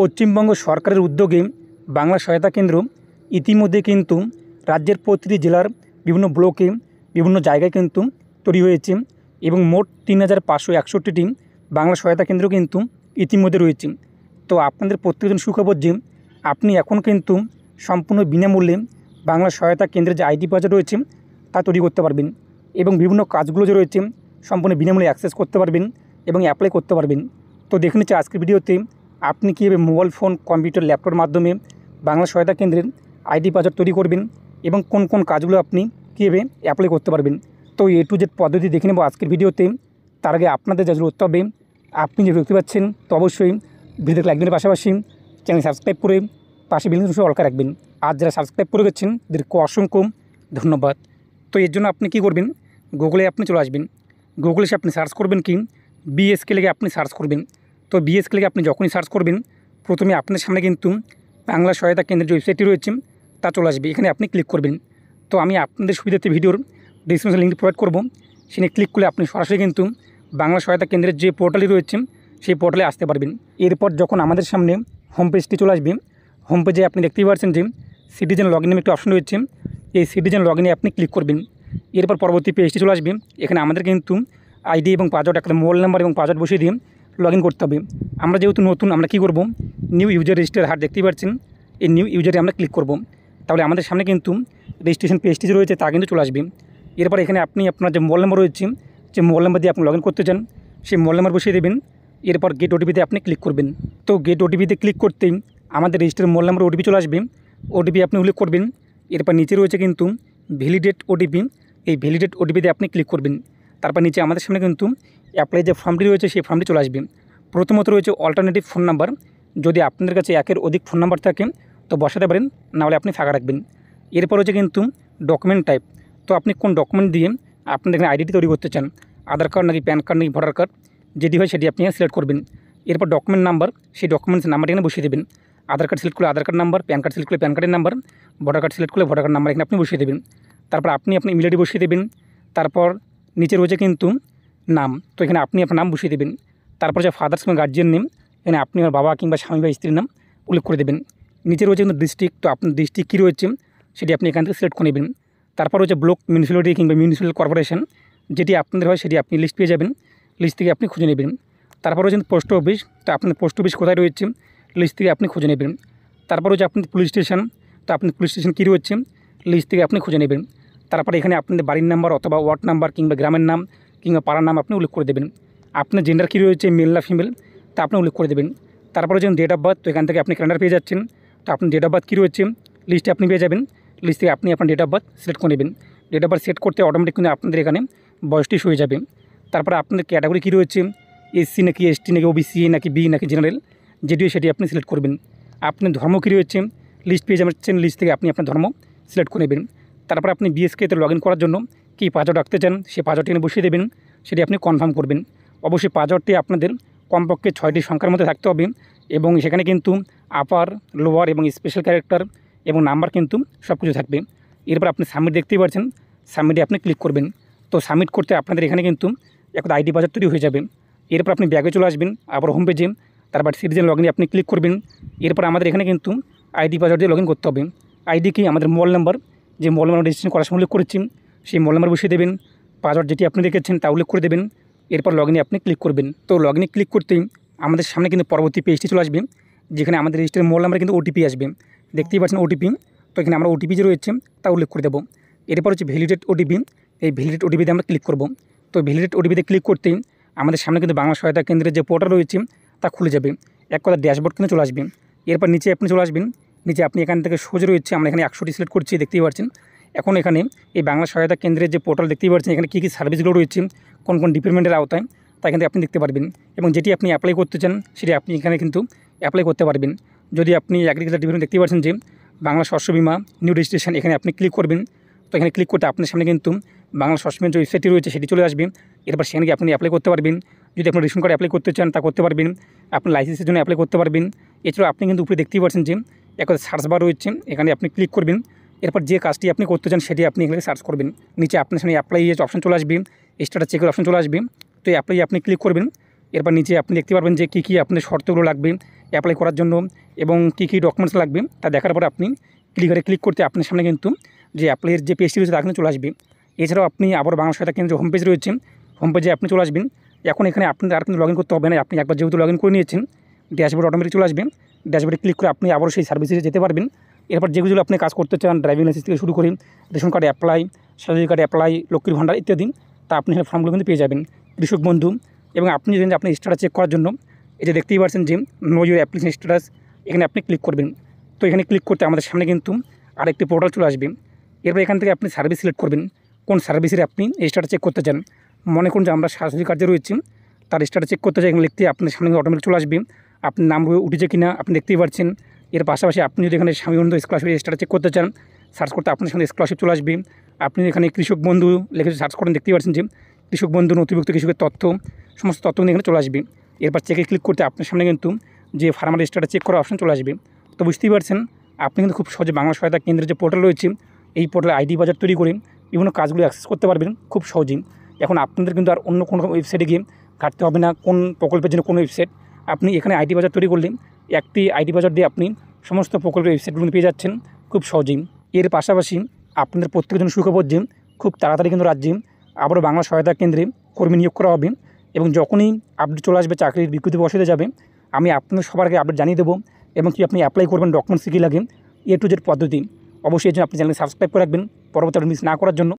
পশ্চিমবঙ্গ সরকারের উদ্যোগে বাংলা সহায়তা কেন্দ্র ইতিমধ্যে কিন্তু রাজ্যের প্রতিটি জেলার বিভিন্ন ব্লকে বিভিন্ন জায়গায় কিন্তু তৈরি হয়েছে এবং মোট তিন হাজার পাঁচশো একষট্টিটি বাংলা সহায়তা কেন্দ্র কিন্তু ইতিমধ্যে রয়েছে তো আপনাদের প্রত্যেকজন সুখবর যে আপনি এখন কিন্তু সম্পূর্ণ বিনামূল্যে বাংলা সহায়তা কেন্দ্রের যে আইডি পাচার রয়েছে তা তৈরি করতে পারবেন এবং বিভিন্ন কাজগুলো যে রয়েছে সম্পূর্ণ বিনামূল্যে অ্যাক্সেস করতে পারবেন এবং অ্যাপ্লাই করতে পারবেন তো দেখে নিচ্ছে আজকের ভিডিওতে আপনি কীভাবে মোবাইল ফোন কম্পিউটার ল্যাপটপের মাধ্যমে বাংলা সহায়তা কেন্দ্রের আইডি বাজার তৈরি করবেন এবং কোন কোন কাজগুলো আপনি কীভাবে অ্যাপ্লাই করতে পারবেন তো এ টু জেড পদ্ধতি দেখে নেব আজকের ভিডিওতে তার আগে আপনাদের যা করতে হবে আপনি যে দেখতে পাচ্ছেন তো অবশ্যই ভিডিওতে লাইক দিনের পাশাপাশি চ্যানেল সাবস্ক্রাইব করে পাশে বিলিংসে অলকা রাখবেন আর যারা সাবস্ক্রাইব করে গেছেন তাদেরকে অসংখ্য ধন্যবাদ তো এর জন্য আপনি কি করবেন গুগলে আপনি চলে আসবেন গুগলে সে আপনি সার্চ করবেন কি বিএসকে লেগে আপনি সার্চ করবেন তো বিএস ক্লিকে আপনি যখনই সার্চ করবেন প্রথমে আপনার সামনে কিন্তু বাংলা সহায়তা কেন্দ্রের যে ওয়েবসাইটটি রয়েছে তা চলে আসবে এখানে আপনি ক্লিক করবেন তো আমি আপনাদের সুবিধার্থে ভিডিওর ডিসক্রিপশন লিঙ্ক প্রোভাইড করব সেখানে ক্লিক করলে আপনি সরাসরি কিন্তু বাংলা সহায়তা কেন্দ্রের যে পোর্টালই রয়েছে সেই পোর্টালে আসতে পারবেন এরপর যখন আমাদের সামনে হোম পেজটি চলে আসবে হোম পেজে আপনি দেখতেই পাচ্ছেন যে সিটিজেন লগ ইন একটি অপশন রয়েছে এই সিটিজেন লগ ইনে আপনি ক্লিক করবেন এরপর পরবর্তী পেজটি চলে আসবে এখানে আমাদের কিন্তু আইডি এবং পাসওয়ার্ড একটা মোবাইল নাম্বার এবং পাসওয়ার্ড বসিয়ে দিয়ে লগ করতে হবে আমরা যেহেতু নতুন আমরা কি করব নিউ ইউজার রেজিস্টার হার দেখতেই পাচ্ছেন এই নিউ ইউজারে আমরা ক্লিক করব তাহলে আমাদের সামনে কিন্তু রেজিস্ট্রেশন পেজটি যে রয়েছে তা কিন্তু চলে আসবে এরপর এখানে আপনি আপনার যে মোবাইল নম্বর রয়েছে যে মোবাইল নম্বর দিয়ে আপনি লগ করতে চান সেই মোবাইল নম্বর বসিয়ে দেবেন এরপর গেট ওটিপিতে আপনি ক্লিক করবেন তো গেট ওটিপিতে ক্লিক করতেই আমাদের রেজিস্টার মোবাইল নম্বর ওটিপি চলে আসবে ওটিপি আপনি উল্লেখ করবেন এরপর নিচে রয়েছে কিন্তু ভ্যালিডেট ওটিপি এই ভ্যালিডেট ওটিপিতে আপনি ক্লিক করবেন তারপর নিচে আমাদের সামনে কিন্তু অ্যাপ্লাই যে ফর্মটি রয়েছে সেই ফর্মটি চলে আসবে প্রথমত রয়েছে অল্টারনেটিভ ফোন নাম্বার যদি আপনাদের কাছে একের অধিক ফোন নাম্বার থাকে তো বসাতে পারেন নাহলে আপনি ফাঁকা রাখবেন এরপর রয়েছে কিন্তু ডকুমেন্ট টাইপ তো আপনি কোন ডকুমেন্ট দিয়ে আপনাদের এখানে আইডিটি তৈরি করতে চান আধার কার্ড নাকি প্যান কার্ড নাকি ভোটার কার্ড যেটি হয় সেটি আপনি সিলেক্ট করবেন এরপর ডকুমেন্ট নাম্বার সেই ডকুমেন্টস নাম্বারটি এখানে বসিয়ে দেবেন আধার কার্ড সিলেক্ট করলে Aadhaar card number pan card select করলে প্যান কার্ডের নাম্বার ভোটার কার্ড সিলেক্ট করলে ভোটার কার্ড নাম্বার এখানে আপনি বসিয়ে দেবেন তারপর আপনি আপনি ইমেল আইডি বসিয়ে দেবেন তারপর নিচে রয়েছে কিন্তু নাম তো এখানে আপনি আপনার নাম বসিয়ে দেবেন তারপর যে ফাদার্স কিংবা গার্জিয়ান নেম এখানে আপনি আমার বাবা কিংবা স্বামী বা স্ত্রীর নাম উল্লেখ করে দেবেন নিচে রয়েছে কিন্তু ডিস্ট্রিক্ট তো আপনার ডিস্ট্রিক্ট কী রয়েছে সেটি আপনি এখান থেকে সিলেক্ট করে নেবেন তারপর রয়েছে ব্লক মিউনিসিপ্যালিটি কিংবা মিউনিসিপ্যাল কর্পোরেশন যেটি আপনাদের হয় সেটি আপনি লিস্ট পেয়ে যাবেন লিস্ট থেকে আপনি খুঁজে নেবেন তারপর রয়েছেন পোস্ট অফিস তো আপনার পোস্ট অফিস কোথায় রয়েছে লিস্ট থেকে আপনি খুঁজে নেবেন তারপর রয়েছে আপনি পুলিশ স্টেশন তো আপনার পুলিশ স্টেশন কী রয়েছে লিস্ট থেকে আপনি খুঁজে নেবেন তারপর এখানে আপনাদের বাড়ির নাম্বার অথবা ওয়ার্ড নাম্বার কিংবা গ্রামের নাম কিংবা পাড়ার নাম আপনি উল্লেখ করে দেবেন আপনার জেন্ডার কী রয়েছে মেল না ফিমেল তা আপনি উল্লেখ করে দেবেন তারপরে যখন ডেট অফ বার্থ তো এখান থেকে আপনি ক্যালেন্ডার পেয়ে যাচ্ছেন তো আপনার ডেট অফ বার্থ কী রয়েছে লিস্টে আপনি পেয়ে যাবেন লিস্ট থেকে আপনি আপনার ডেট অফ বার্থ সিলেক্ট করে নেবেন ডেট অফ বার্থ সেট করতে অটোমেটিক কিন্তু আপনাদের এখানে বয়সটি হয়ে যাবে তারপরে আপনাদের ক্যাটাগরি কী রয়েছে এসসি নাকি এসটি নাকি ওবিসি নাকি বি নাকি জেনারেল যেটিও সেটি আপনি সিলেক্ট করবেন আপনার ধর্ম কী রয়েছে লিস্ট পেয়ে যাচ্ছেন লিস্ট থেকে আপনি আপনার ধর্ম সিলেক্ট করে নেবেন তারপর আপনি বিএসকেতে লগ ইন করার জন্য কি পাঁচট রাখতে চান সেই পাঁচটি এখানে বসিয়ে দেবেন সেটি আপনি কনফার্ম করবেন অবশ্যই পাঁচটি আপনাদের কমপক্ষে ছয়টি সংখ্যার মধ্যে থাকতে হবে এবং সেখানে কিন্তু আপার লোয়ার এবং স্পেশাল ক্যারেক্টার এবং নাম্বার কিন্তু সব কিছু থাকবে এরপর আপনি সাবমিট দেখতেই পাচ্ছেন সাবমিটে আপনি ক্লিক করবেন তো সাবমিট করতে আপনাদের এখানে কিন্তু একটা আইডি বাজার তৈরি হয়ে যাবে এরপর আপনি ব্যাগে চলে আসবেন আবার হোম পেজে তারপর সিটিজেন লগ আপনি ক্লিক করবেন এরপর আমাদের এখানে কিন্তু আইডি বাজার দিয়ে লগ করতে হবে আইডি কি আমাদের মোবাইল নাম্বার যে মোবাইল নাম্বার রেজিস্ট্রেশন করার সময় উল্লেখ করেছি সেই মোবাইল নাম্বার বসিয়ে দেবেন পাসওয়ার্ড যেটি আপনি দেখেছেন তা উল্লেখ করে দেবেন এরপর লগ আপনি ক্লিক করবেন তো লগ ক্লিক করতেই আমাদের সামনে কিন্তু পরবর্তী পেজটি চলে আসবে যেখানে আমাদের রেজিস্টার মোবাইল নাম্বার কিন্তু ওটিপি আসবে দেখতেই পাচ্ছেন ওটিপি তো এখানে আমরা ওটিপি যে রয়েছে তা উল্লেখ করে দেবো এরপর হচ্ছে ভ্যালিডেট ওটিপি এই ভ্যালিডেট ওটিপিতে আমরা ক্লিক করব তো ভ্যালিডেট ওটিপিতে ক্লিক করতেই আমাদের সামনে কিন্তু বাংলা সহায়তা কেন্দ্রের যে পোর্টাল রয়েছে তা খুলে যাবে এক কথা ড্যাশবোর্ড কিন্তু চলে আসবে এরপর নিচে আপনি চলে আসবেন নিচে আপনি এখান থেকে সোজা রয়েছে আমরা এখানে একশোটি সিলেক্ট করছি দেখতেই পাচ্ছেন এখন এখানে এই বাংলা সহায়তা কেন্দ্রের যে পোর্টাল দেখতেই পাচ্ছেন এখানে কী কী সার্ভিসগুলো রয়েছে কোন কোন ডিপার্টমেন্টের আওতায় তা কিন্তু আপনি দেখতে পারবেন এবং যেটি আপনি অ্যাপ্লাই করতে চান সেটি আপনি এখানে কিন্তু অ্যাপ্লাই করতে পারবেন যদি আপনি অ্যাগ্রিকালচার ডিপার্টমেন্ট দেখতে পাচ্ছেন যে বাংলা শস্য বিমা নিউ রেজিস্ট্রেশন এখানে আপনি ক্লিক করবেন তো এখানে ক্লিক করতে আপনার সামনে কিন্তু বাংলা শস্য বিমার যে ওয়েবসাইটটি রয়েছে সেটি চলে আসবে এরপর সেখানে গিয়ে আপনি অ্যাপ্লাই করতে পারবেন যদি আপনি রেশন কার্ড অ্যাপ্লাই করতে চান তা করতে পারবেন আপনার লাইসেন্সের জন্য অ্যাপ্লাই করতে পারবেন এছাড়াও আপনি কিন্তু উপরে দেখতেই পাচ্ছেন যে একটা সার্চ বার রয়েছে এখানে আপনি ক্লিক করবেন এরপর যে কাজটি আপনি করতে চান সেটি আপনি এখানে সার্চ করবেন নিচে আপনার সামনে অ্যাপ্লাই এজ অপশন চলে আসবে স্টার্টার চেকের অপশন চলে আসবে তো এই অ্যাপ্লাই আপনি ক্লিক করবেন এরপর নিচে আপনি দেখতে পারবেন যে কী কী আপনার শর্তগুলো লাগবে অ্যাপ্লাই করার জন্য এবং কী কী ডকুমেন্টস লাগবে তা দেখার পর আপনি ক্লিকারে ক্লিক করতে আপনার সামনে কিন্তু যে অ্যাপ্লাইয়ের যে পেজটি রয়েছে তা এখানে চলে আসবে এছাড়াও আপনি আবার বাংলা সহায়তা কেন্দ্রের হোম পেজ রয়েছে হোম পেজে আপনি চলে আসবেন এখন এখানে আপনার আর কিন্তু লগ করতে হবে না আপনি একবার যেহেতু লগ করে নিয়েছেন ড্যাশবোর্ড অটোমেটিক চলে আসবেন ড্যাশবোর্ডে ক্লিক করে আপনি আবারও সেই সার্ভিসে যেতে পারবেন এরপর যেগুলো আপনি কাজ করতে চান ড্রাইভিং লাইসেন্স থেকে শুরু করে রেশন কার্ডে অ্যাপ্লাই স্যালারি কার্ডে অ্যাপ্লাই লক্ষ্মীর ভাণ্ডার ইত্যাদি তা আপনি এখানে ফর্মগুলো কিন্তু পেয়ে যাবেন কৃষক বন্ধু এবং আপনি যদি আপনি স্ট্যাটাস চেক করার জন্য এটা দেখতেই পারছেন যে নো ইউর অ্যাপ্লিকেশন স্ট্যাটাস এখানে আপনি ক্লিক করবেন তো এখানে ক্লিক করতে আমাদের সামনে কিন্তু আরেকটি পোর্টাল চলে আসবে এরপর এখান থেকে আপনি সার্ভিস সিলেক্ট করবেন কোন সার্ভিসের আপনি স্ট্যাটাস চেক করতে চান মনে করুন যে আমরা সার্জারি কার্যে রয়েছি তার স্ট্যাটাস চেক করতে চাই এখানে লিখতে আপনার সামনে অটোমেটিক চলে আসবে আপনার নাম উঠেছে কিনা আপনি দেখতেই পাচ্ছেন এর পাশাপাশি আপনি যদি এখানে স্বামীবন্ধু স্কলারশিপ রেজিস্টার চেক করতে চান সার্চ করতে আপনার সামনে স্কলারশিপ চলে আসবে আপনি এখানে কৃষক বন্ধু লেখে সার্চ করেন দেখতেই পাচ্ছেন যে কৃষক বন্ধু নথিভুক্ত কৃষকের তথ্য সমস্ত তথ্য এখানে চলে আসবে এরপর চেকে ক্লিক করতে আপনার সামনে কিন্তু যে ফার্মার রেজিস্টারটা চেক করার অপশন চলে আসবে তো বুঝতেই পারছেন আপনি কিন্তু খুব সহজে বাংলা সহায়তা কেন্দ্রের যে পোর্টাল রয়েছে এই পোর্টালে আইডি বাজার তৈরি করে বিভিন্ন কাজগুলো অ্যাক্সেস করতে পারবেন খুব সহজেই এখন আপনাদের কিন্তু আর অন্য কোনো ওয়েবসাইটে গিয়ে ঘাটতে হবে না কোন প্রকল্পের জন্য কোনো ওয়েবসাইট আপনি এখানে আইটি বাজার তৈরি করলে একটি আইটি বাজার দিয়ে আপনি সমস্ত প্রকল্পের ওয়েবসাইটগুলো পেয়ে যাচ্ছেন খুব সহজেই এর পাশাপাশি আপনাদের প্রত্যেকজন সুখবর যে খুব তাড়াতাড়ি কিন্তু রাজ্যে আবারও বাংলা সহায়তা কেন্দ্রে কর্মী নিয়োগ করা হবে এবং যখনই আপডেট চলে আসবে চাকরির বিজ্ঞপ্তি বসাতে যাবে আমি আপনাদের সবারকে আপডেট জানিয়ে দেবো এবং কি আপনি অ্যাপ্লাই করবেন ডকুমেন্টস কী লাগে এ টু জেড পদ্ধতি অবশ্যই এর জন্য আপনি চ্যানেলকে সাবস্ক্রাইব করে রাখবেন পরবর্তী মিস না করার জন্য